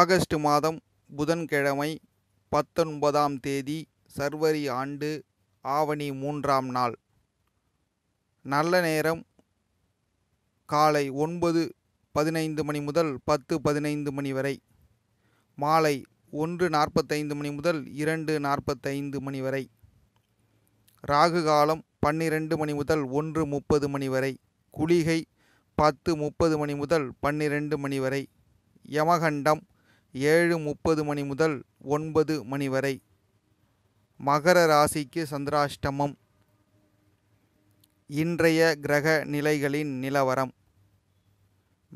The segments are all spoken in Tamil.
ஆகஸ்ட் மாதம் புதன்கிழமை பத்தொன்பதாம் தேதி சர்வரி ஆண்டு ஆவணி மூன்றாம் நாள் நல்ல நேரம் காலை ஒன்பது பதினைந்து மணி முதல் பத்து பதினைந்து மணி வரை மாலை ஒன்று நாற்பத்தைந்து மணி முதல் இரண்டு நாற்பத்தைந்து மணி வரை ராகு காலம் பன்னிரண்டு மணி முதல் ஒன்று முப்பது மணி வரை குளிகை பத்து முப்பது மணி முதல் பன்னிரண்டு மணி வரை யமகண்டம் ஏழு முப்பது மணி முதல் ஒன்பது மணி வரை மகர ராசிக்கு சந்திராஷ்டமம் இன்றைய கிரக நிலைகளின் நிலவரம்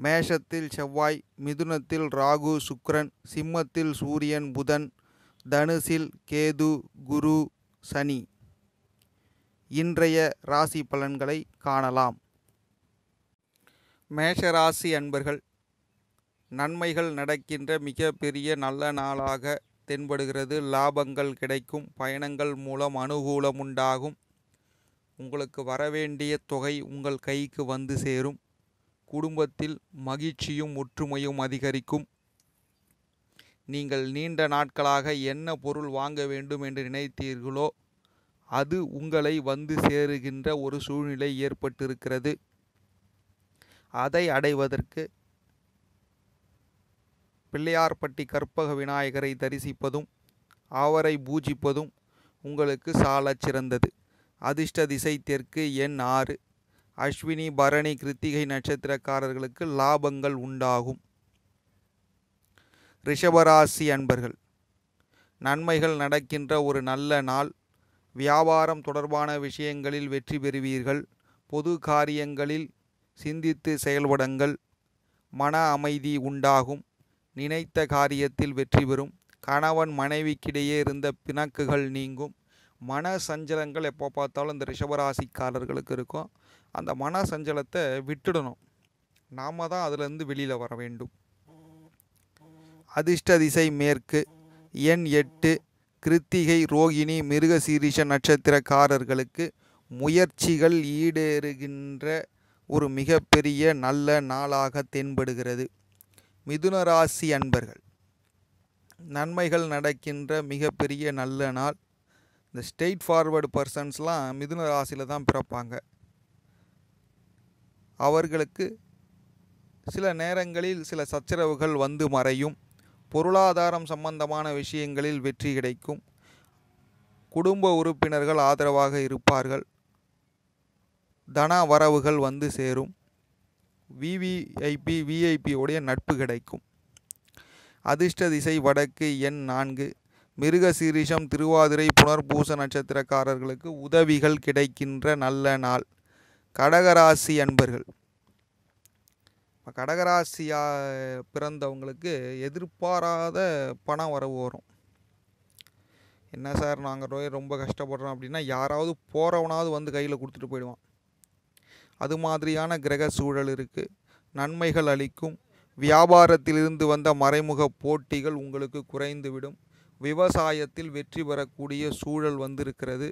மேஷத்தில் செவ்வாய் மிதுனத்தில் ராகு சுக்ரன் சிம்மத்தில் சூரியன் புதன் தனுசில் கேது குரு சனி இன்றைய ராசி பலன்களை காணலாம் மேஷராசி அன்பர்கள் நன்மைகள் நடக்கின்ற மிக பெரிய நல்ல நாளாக தென்படுகிறது லாபங்கள் கிடைக்கும் பயணங்கள் மூலம் அனுகூலம் உண்டாகும் உங்களுக்கு வரவேண்டிய தொகை உங்கள் கைக்கு வந்து சேரும் குடும்பத்தில் மகிழ்ச்சியும் ஒற்றுமையும் அதிகரிக்கும் நீங்கள் நீண்ட நாட்களாக என்ன பொருள் வாங்க வேண்டும் என்று நினைத்தீர்களோ அது உங்களை வந்து சேருகின்ற ஒரு சூழ்நிலை ஏற்பட்டிருக்கிறது அதை அடைவதற்கு பிள்ளையார்பட்டி கற்பக விநாயகரை தரிசிப்பதும் அவரை பூஜிப்பதும் உங்களுக்கு சால சிறந்தது அதிர்ஷ்ட திசை தெற்கு எண் ஆறு அஸ்வினி பரணி கிருத்திகை நட்சத்திரக்காரர்களுக்கு லாபங்கள் உண்டாகும் ரிஷபராசி அன்பர்கள் நன்மைகள் நடக்கின்ற ஒரு நல்ல நாள் வியாபாரம் தொடர்பான விஷயங்களில் வெற்றி பெறுவீர்கள் பொது காரியங்களில் சிந்தித்து செயல்படுங்கள் மன அமைதி உண்டாகும் நினைத்த காரியத்தில் வெற்றி பெறும் கணவன் மனைவிக்கிடையே இருந்த பிணக்குகள் நீங்கும் மன சஞ்சலங்கள் எப்போ பார்த்தாலும் இந்த ரிஷபராசிக்காரர்களுக்கு இருக்கும் அந்த மன சஞ்சலத்தை விட்டுடணும் நாம் தான் அதிலேருந்து வெளியில் வர வேண்டும் அதிர்ஷ்ட திசை மேற்கு எண் எட்டு கிருத்திகை ரோகிணி மிருகசீரிஷ நட்சத்திரக்காரர்களுக்கு முயற்சிகள் ஈடேறுகின்ற ஒரு மிகப்பெரிய நல்ல நாளாக தென்படுகிறது மிதுன ராசி அன்பர்கள் நன்மைகள் நடக்கின்ற மிகப்பெரிய நல்ல நாள் இந்த ஸ்டெயிட் ஃபார்வர்டு பர்சன்ஸ்லாம் மிதுன ராசியில் தான் பிறப்பாங்க அவர்களுக்கு சில நேரங்களில் சில சச்சரவுகள் வந்து மறையும் பொருளாதாரம் சம்பந்தமான விஷயங்களில் வெற்றி கிடைக்கும் குடும்ப உறுப்பினர்கள் ஆதரவாக இருப்பார்கள் தன வரவுகள் வந்து சேரும் விவிஐபி விஐபியோடைய நட்பு கிடைக்கும் அதிர்ஷ்ட திசை வடக்கு எண் நான்கு மிருக சீரிஷம் திருவாதிரை புனர்பூச நட்சத்திரக்காரர்களுக்கு உதவிகள் கிடைக்கின்ற நல்ல நாள் கடகராசி அன்பர்கள் இப்போ கடகராசியாக பிறந்தவங்களுக்கு எதிர்பாராத பணம் வரவு வரும் என்ன சார் நாங்கள் ரொம்ப கஷ்டப்படுறோம் அப்படின்னா யாராவது போகிறவனாவது வந்து கையில் கொடுத்துட்டு போயிடுவான் அது மாதிரியான கிரக சூழல் இருக்குது நன்மைகள் அளிக்கும் வியாபாரத்திலிருந்து வந்த மறைமுக போட்டிகள் உங்களுக்கு குறைந்துவிடும் விவசாயத்தில் வெற்றி பெறக்கூடிய சூழல் வந்திருக்கிறது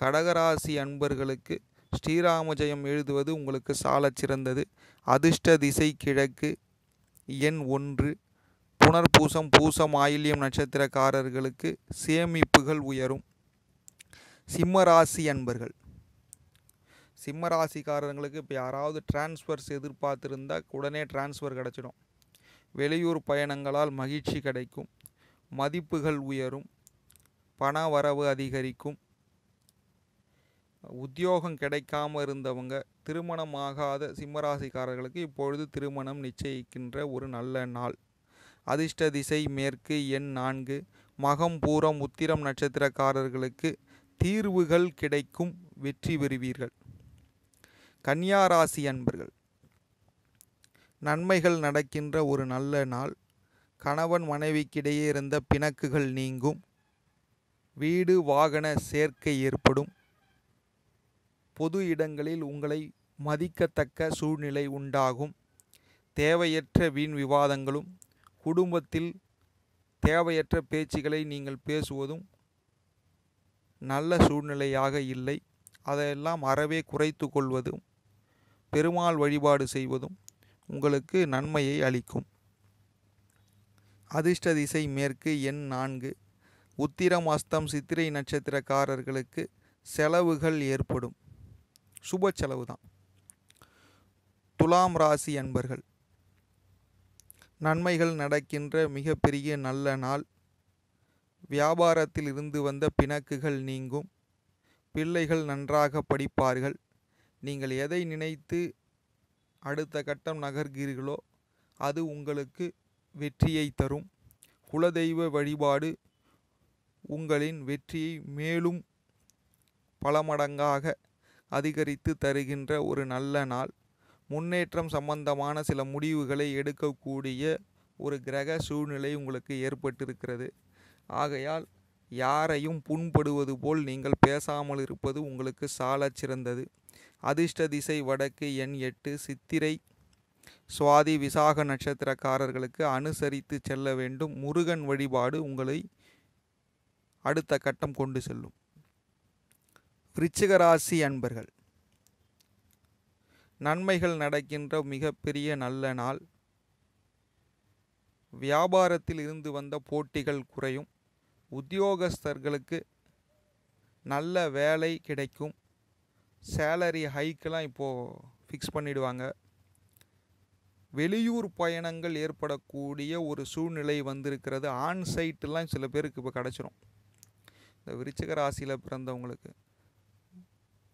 கடகராசி அன்பர்களுக்கு ஸ்ரீராமஜெயம் எழுதுவது உங்களுக்கு சாலச் சிறந்தது அதிர்ஷ்ட திசை கிழக்கு எண் ஒன்று புனர்பூசம் பூசம் ஆயில்யம் நட்சத்திரக்காரர்களுக்கு சேமிப்புகள் உயரும் சிம்மராசி அன்பர்கள் சிம்ம இப்போ யாராவது டிரான்ஸ்ஃபர்ஸ் எதிர்பார்த்துருந்தால் உடனே டிரான்ஸ்ஃபர் கிடச்சிடும் வெளியூர் பயணங்களால் மகிழ்ச்சி கிடைக்கும் மதிப்புகள் உயரும் பண வரவு அதிகரிக்கும் உத்தியோகம் கிடைக்காம இருந்தவங்க திருமணமாகாத சிம்மராசிக்காரர்களுக்கு இப்பொழுது திருமணம் நிச்சயிக்கின்ற ஒரு நல்ல நாள் அதிர்ஷ்ட திசை மேற்கு எண் நான்கு மகம் பூரம் உத்திரம் நட்சத்திரக்காரர்களுக்கு தீர்வுகள் கிடைக்கும் வெற்றி பெறுவீர்கள் கன்னியாராசி அன்பர்கள் நன்மைகள் நடக்கின்ற ஒரு நல்ல நாள் கணவன் மனைவிக்கிடையே இருந்த பிணக்குகள் நீங்கும் வீடு வாகன சேர்க்கை ஏற்படும் பொது இடங்களில் உங்களை மதிக்கத்தக்க சூழ்நிலை உண்டாகும் தேவையற்ற வீண் விவாதங்களும் குடும்பத்தில் தேவையற்ற பேச்சுகளை நீங்கள் பேசுவதும் நல்ல சூழ்நிலையாக இல்லை அதையெல்லாம் அறவே குறைத்து கொள்வதும் பெருமாள் வழிபாடு செய்வதும் உங்களுக்கு நன்மையை அளிக்கும் அதிர்ஷ்ட திசை மேற்கு எண் நான்கு உத்திரம் அஸ்தம் சித்திரை நட்சத்திரக்காரர்களுக்கு செலவுகள் ஏற்படும் சுப செலவு தான் துலாம் ராசி அன்பர்கள் நன்மைகள் நடக்கின்ற மிகப்பெரிய நல்ல நாள் வியாபாரத்தில் இருந்து வந்த பிணக்குகள் நீங்கும் பிள்ளைகள் நன்றாக படிப்பார்கள் நீங்கள் எதை நினைத்து அடுத்த கட்டம் நகர்கிறீர்களோ அது உங்களுக்கு வெற்றியை தரும் குலதெய்வ வழிபாடு உங்களின் வெற்றியை மேலும் பல மடங்காக அதிகரித்து தருகின்ற ஒரு நல்ல நாள் முன்னேற்றம் சம்பந்தமான சில முடிவுகளை எடுக்கக்கூடிய ஒரு கிரக சூழ்நிலை உங்களுக்கு ஏற்பட்டிருக்கிறது ஆகையால் யாரையும் புண்படுவது போல் நீங்கள் பேசாமல் இருப்பது உங்களுக்கு சாலச் சிறந்தது அதிர்ஷ்ட திசை வடக்கு எண் எட்டு சித்திரை சுவாதி விசாக நட்சத்திரக்காரர்களுக்கு அனுசரித்து செல்ல வேண்டும் முருகன் வழிபாடு உங்களை அடுத்த கட்டம் கொண்டு செல்லும் விருச்சிகராசி அன்பர்கள் நன்மைகள் நடக்கின்ற மிகப்பெரிய நல்ல நாள் வியாபாரத்தில் இருந்து வந்த போட்டிகள் குறையும் உத்தியோகஸ்தர்களுக்கு நல்ல வேலை கிடைக்கும் சேலரி ஹைக்கெலாம் இப்போது ஃபிக்ஸ் பண்ணிவிடுவாங்க வெளியூர் பயணங்கள் ஏற்படக்கூடிய ஒரு சூழ்நிலை வந்திருக்கிறது ஆன் சைட்டெலாம் சில பேருக்கு இப்போ கிடச்சிரும் இந்த விருச்சிக ராசியில் பிறந்தவங்களுக்கு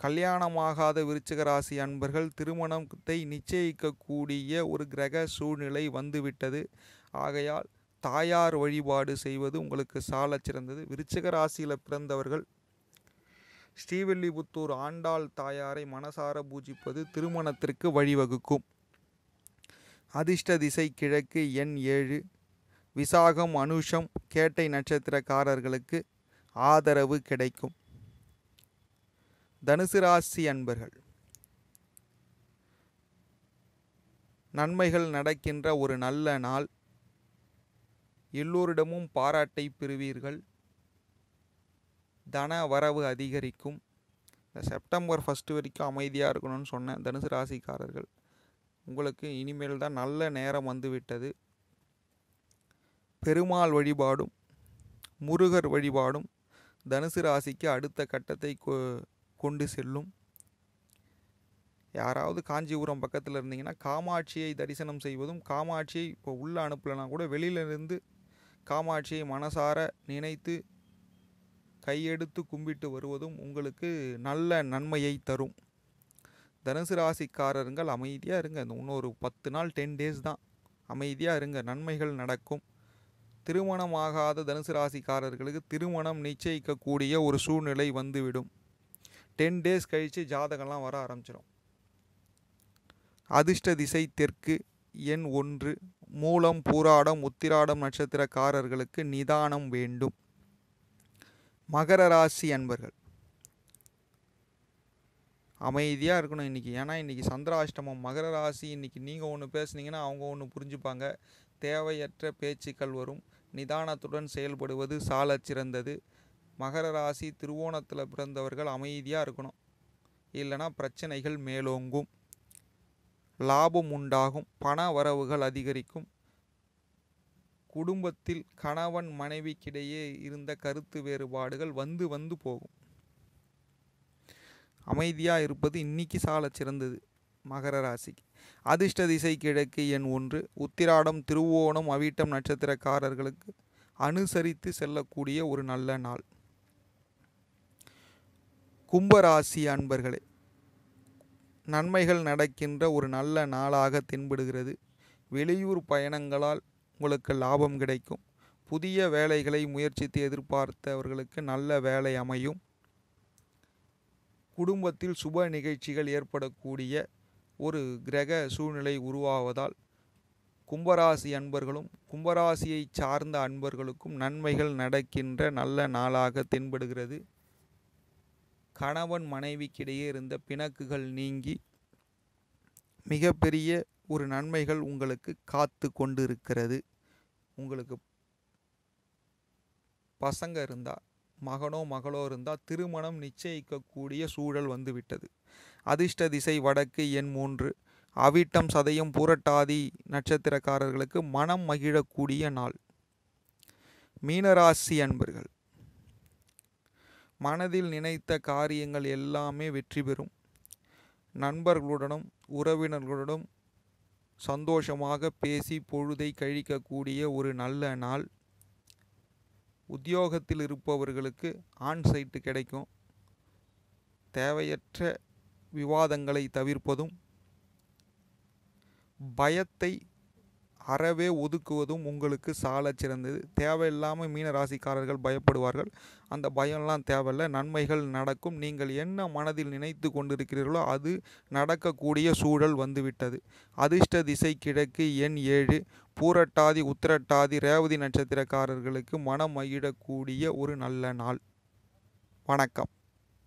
கல்யாணமாகாத விருச்சிக ராசி அன்பர்கள் திருமணத்தை நிச்சயிக்கக்கூடிய ஒரு கிரக சூழ்நிலை வந்துவிட்டது ஆகையால் தாயார் வழிபாடு செய்வது உங்களுக்கு சால சிறந்தது விருச்சிக ராசியில் பிறந்தவர்கள் ஸ்ரீவில்லிபுத்தூர் ஆண்டாள் தாயாரை மனசார பூஜிப்பது திருமணத்திற்கு வழிவகுக்கும் அதிர்ஷ்ட திசை கிழக்கு எண் ஏழு விசாகம் அனுஷம் கேட்டை நட்சத்திரக்காரர்களுக்கு ஆதரவு கிடைக்கும் தனுசு ராசி அன்பர்கள் நன்மைகள் நடக்கின்ற ஒரு நல்ல நாள் எல்லோரிடமும் பாராட்டை பெறுவீர்கள் தன வரவு அதிகரிக்கும் இந்த செப்டம்பர் ஃபஸ்ட்டு வரைக்கும் அமைதியாக இருக்கணும்னு சொன்னேன் தனுசு ராசிக்காரர்கள் உங்களுக்கு இனிமேல் தான் நல்ல நேரம் வந்துவிட்டது பெருமாள் வழிபாடும் முருகர் வழிபாடும் தனுசு ராசிக்கு அடுத்த கட்டத்தை கொண்டு செல்லும் யாராவது காஞ்சிபுரம் பக்கத்தில் இருந்தீங்கன்னா காமாட்சியை தரிசனம் செய்வதும் காமாட்சியை இப்போ உள்ளே அனுப்பலைனா கூட வெளியிலிருந்து காமாட்சியை மனசார நினைத்து கையெடுத்து கும்பிட்டு வருவதும் உங்களுக்கு நல்ல நன்மையை தரும் தனுசு ராசிக்காரருங்கள் அமைதியாக இருங்க இந்த இன்னொரு பத்து நாள் டென் டேஸ் தான் அமைதியாக இருங்க நன்மைகள் நடக்கும் திருமணமாகாத தனுசு ராசிக்காரர்களுக்கு திருமணம் நிச்சயிக்கக்கூடிய ஒரு சூழ்நிலை வந்துவிடும் டென் டேஸ் கழித்து ஜாதகம்லாம் வர ஆரம்பிச்சிடும் அதிர்ஷ்ட திசை தெற்கு எண் ஒன்று மூலம் பூராடம் உத்திராடம் நட்சத்திரக்காரர்களுக்கு நிதானம் வேண்டும் மகர ராசி அன்பர்கள் அமைதியாக இருக்கணும் இன்றைக்கி ஏன்னா இன்றைக்கி சந்திராஷ்டமம் மகர ராசி இன்றைக்கி நீங்கள் ஒன்று பேசுனீங்கன்னா அவங்க ஒன்று புரிஞ்சுப்பாங்க தேவையற்ற பேச்சுக்கள் வரும் நிதானத்துடன் செயல்படுவது சால சிறந்தது மகர ராசி திருவோணத்தில் பிறந்தவர்கள் அமைதியாக இருக்கணும் இல்லைனா பிரச்சனைகள் மேலோங்கும் லாபம் உண்டாகும் பண வரவுகள் அதிகரிக்கும் குடும்பத்தில் கணவன் மனைவிக்கிடையே இருந்த கருத்து வேறுபாடுகள் வந்து வந்து போகும் அமைதியாக இருப்பது இன்னைக்கு சால சிறந்தது மகர ராசிக்கு அதிர்ஷ்ட திசை கிழக்கு எண் ஒன்று உத்திராடம் திருவோணம் அவிட்டம் நட்சத்திரக்காரர்களுக்கு அனுசரித்து செல்லக்கூடிய ஒரு நல்ல நாள் கும்பராசி அன்பர்களே நன்மைகள் நடக்கின்ற ஒரு நல்ல நாளாக தென்படுகிறது வெளியூர் பயணங்களால் உங்களுக்கு லாபம் கிடைக்கும் புதிய வேலைகளை முயற்சித்து எதிர்பார்த்தவர்களுக்கு நல்ல வேலை அமையும் குடும்பத்தில் சுப நிகழ்ச்சிகள் ஏற்படக்கூடிய ஒரு கிரக சூழ்நிலை உருவாவதால் கும்பராசி அன்பர்களும் கும்பராசியை சார்ந்த அன்பர்களுக்கும் நன்மைகள் நடக்கின்ற நல்ல நாளாக தென்படுகிறது கணவன் மனைவிக்கிடையே இருந்த பிணக்குகள் நீங்கி மிகப்பெரிய ஒரு நன்மைகள் உங்களுக்கு காத்து கொண்டு இருக்கிறது உங்களுக்கு பசங்க இருந்தால் மகனோ மகளோ இருந்தால் திருமணம் நிச்சயிக்கக்கூடிய சூழல் வந்துவிட்டது அதிர்ஷ்ட திசை வடக்கு எண் மூன்று அவிட்டம் சதையும் புரட்டாதி நட்சத்திரக்காரர்களுக்கு மனம் மகிழக்கூடிய நாள் மீனராசி அன்பர்கள் மனதில் நினைத்த காரியங்கள் எல்லாமே வெற்றி பெறும் நண்பர்களுடனும் உறவினர்களுடனும் சந்தோஷமாக பேசி பொழுதை கழிக்கக்கூடிய ஒரு நல்ல நாள் உத்தியோகத்தில் இருப்பவர்களுக்கு ஆன் சைட்டு கிடைக்கும் தேவையற்ற விவாதங்களை தவிர்ப்பதும் பயத்தை அறவே ஒதுக்குவதும் உங்களுக்கு சால சிறந்தது தேவையில்லாமல் மீன ராசிக்காரர்கள் பயப்படுவார்கள் அந்த பயம்லாம் தேவையில்லை நன்மைகள் நடக்கும் நீங்கள் என்ன மனதில் நினைத்து கொண்டிருக்கிறீர்களோ அது நடக்கக்கூடிய சூழல் வந்துவிட்டது அதிர்ஷ்ட திசை கிழக்கு எண் ஏழு பூரட்டாதி உத்திரட்டாதி ரேவதி நட்சத்திரக்காரர்களுக்கு மனம் மகிழக்கூடிய ஒரு நல்ல நாள் வணக்கம்